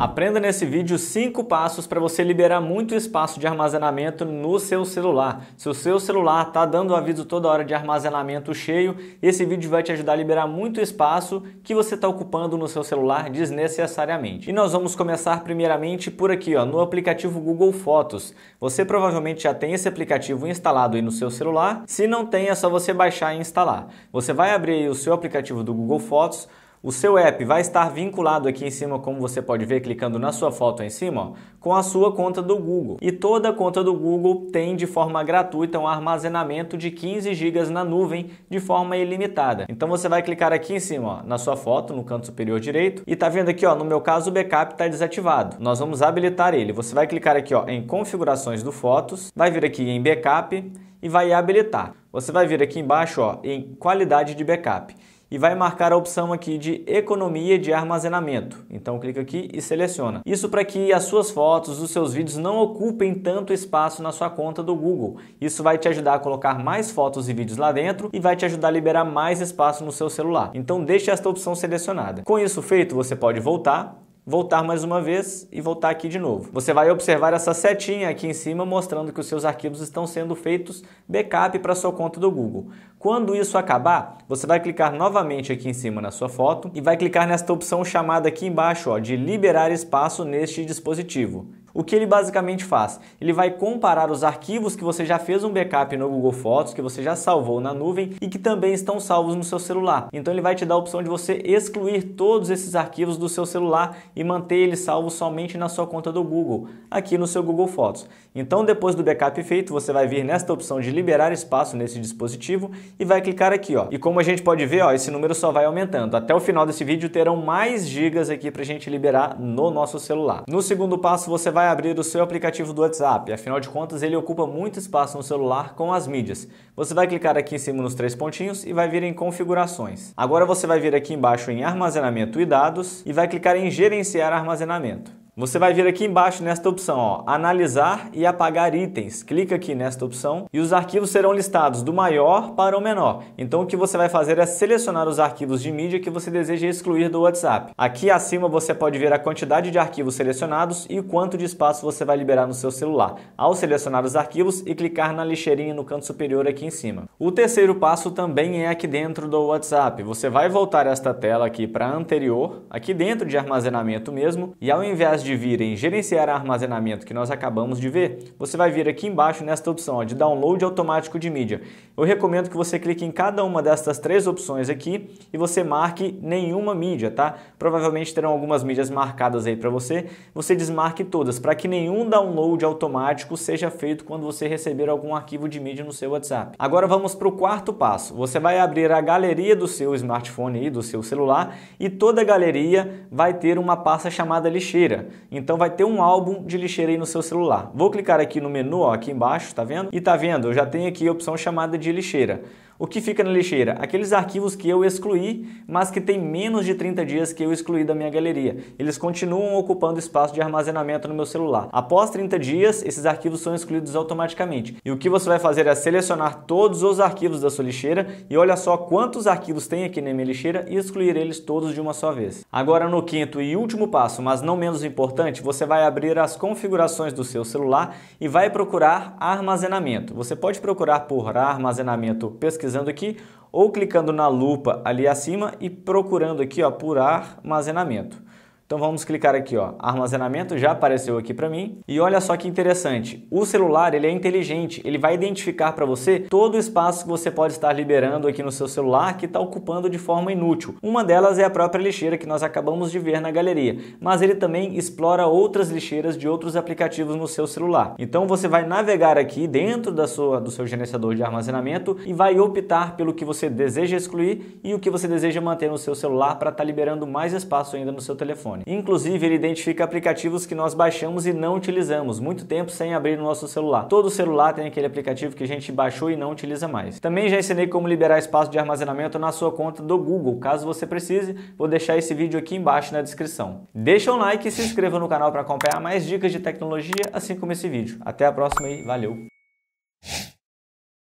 Aprenda nesse vídeo 5 passos para você liberar muito espaço de armazenamento no seu celular. Se o seu celular está dando aviso toda hora de armazenamento cheio, esse vídeo vai te ajudar a liberar muito espaço que você está ocupando no seu celular desnecessariamente. E nós vamos começar primeiramente por aqui, ó, no aplicativo Google Fotos. Você provavelmente já tem esse aplicativo instalado aí no seu celular. Se não tem, é só você baixar e instalar. Você vai abrir o seu aplicativo do Google Fotos, o seu app vai estar vinculado aqui em cima, como você pode ver, clicando na sua foto em cima, ó, com a sua conta do Google. E toda conta do Google tem de forma gratuita um armazenamento de 15 GB na nuvem de forma ilimitada. Então você vai clicar aqui em cima, ó, na sua foto, no canto superior direito, e tá vendo aqui, ó, no meu caso o backup está desativado. Nós vamos habilitar ele. Você vai clicar aqui, ó, em configurações do Fotos, vai vir aqui em backup e vai habilitar. Você vai vir aqui embaixo, ó, em qualidade de backup e vai marcar a opção aqui de economia de armazenamento. Então clica aqui e seleciona. Isso para que as suas fotos, os seus vídeos não ocupem tanto espaço na sua conta do Google. Isso vai te ajudar a colocar mais fotos e vídeos lá dentro e vai te ajudar a liberar mais espaço no seu celular. Então deixe esta opção selecionada. Com isso feito, você pode voltar voltar mais uma vez e voltar aqui de novo. Você vai observar essa setinha aqui em cima mostrando que os seus arquivos estão sendo feitos backup para sua conta do Google. Quando isso acabar, você vai clicar novamente aqui em cima na sua foto e vai clicar nesta opção chamada aqui embaixo ó, de liberar espaço neste dispositivo. O que ele basicamente faz? Ele vai comparar os arquivos que você já fez um backup no Google Fotos, que você já salvou na nuvem e que também estão salvos no seu celular. Então ele vai te dar a opção de você excluir todos esses arquivos do seu celular e manter eles salvos somente na sua conta do Google, aqui no seu Google Fotos. Então depois do backup feito, você vai vir nesta opção de liberar espaço nesse dispositivo e vai clicar aqui, ó. E como a gente pode ver, ó, esse número só vai aumentando. Até o final desse vídeo terão mais gigas aqui pra gente liberar no nosso celular. No segundo passo, você vai vai abrir o seu aplicativo do WhatsApp, afinal de contas ele ocupa muito espaço no celular com as mídias. Você vai clicar aqui em cima nos três pontinhos e vai vir em configurações. Agora você vai vir aqui embaixo em armazenamento e dados e vai clicar em gerenciar armazenamento. Você vai vir aqui embaixo nesta opção, ó, analisar e apagar itens. Clica aqui nesta opção e os arquivos serão listados do maior para o menor. Então o que você vai fazer é selecionar os arquivos de mídia que você deseja excluir do WhatsApp. Aqui acima você pode ver a quantidade de arquivos selecionados e quanto de espaço você vai liberar no seu celular. Ao selecionar os arquivos e clicar na lixeirinha no canto superior aqui em cima. O terceiro passo também é aqui dentro do WhatsApp. Você vai voltar esta tela aqui para anterior, aqui dentro de armazenamento mesmo, e ao invés de de vir em gerenciar armazenamento que nós acabamos de ver, você vai vir aqui embaixo nesta opção ó, de download automático de mídia. Eu recomendo que você clique em cada uma destas três opções aqui e você marque nenhuma mídia, tá? Provavelmente terão algumas mídias marcadas aí para você. Você desmarque todas para que nenhum download automático seja feito quando você receber algum arquivo de mídia no seu WhatsApp. Agora vamos para o quarto passo. Você vai abrir a galeria do seu smartphone e do seu celular e toda a galeria vai ter uma pasta chamada lixeira. Então vai ter um álbum de lixeira aí no seu celular. Vou clicar aqui no menu, ó, aqui embaixo, tá vendo? E tá vendo, eu já tenho aqui a opção chamada de lixeira. O que fica na lixeira? Aqueles arquivos que eu excluí, mas que tem menos de 30 dias que eu excluí da minha galeria. Eles continuam ocupando espaço de armazenamento no meu celular. Após 30 dias, esses arquivos são excluídos automaticamente. E o que você vai fazer é selecionar todos os arquivos da sua lixeira e olha só quantos arquivos tem aqui na minha lixeira e excluir eles todos de uma só vez. Agora no quinto e último passo, mas não menos importante, você vai abrir as configurações do seu celular e vai procurar armazenamento. Você pode procurar por armazenamento pesquisado pesquisando aqui ou clicando na lupa ali acima e procurando aqui ó, por armazenamento. Então vamos clicar aqui, ó. Armazenamento já apareceu aqui para mim. E olha só que interessante. O celular, ele é inteligente, ele vai identificar para você todo o espaço que você pode estar liberando aqui no seu celular que está ocupando de forma inútil. Uma delas é a própria lixeira que nós acabamos de ver na galeria, mas ele também explora outras lixeiras de outros aplicativos no seu celular. Então você vai navegar aqui dentro da sua do seu gerenciador de armazenamento e vai optar pelo que você deseja excluir e o que você deseja manter no seu celular para estar tá liberando mais espaço ainda no seu telefone. Inclusive, ele identifica aplicativos que nós baixamos e não utilizamos, muito tempo sem abrir no nosso celular. Todo celular tem aquele aplicativo que a gente baixou e não utiliza mais. Também já ensinei como liberar espaço de armazenamento na sua conta do Google. Caso você precise, vou deixar esse vídeo aqui embaixo na descrição. Deixa um like e se inscreva no canal para acompanhar mais dicas de tecnologia, assim como esse vídeo. Até a próxima e valeu!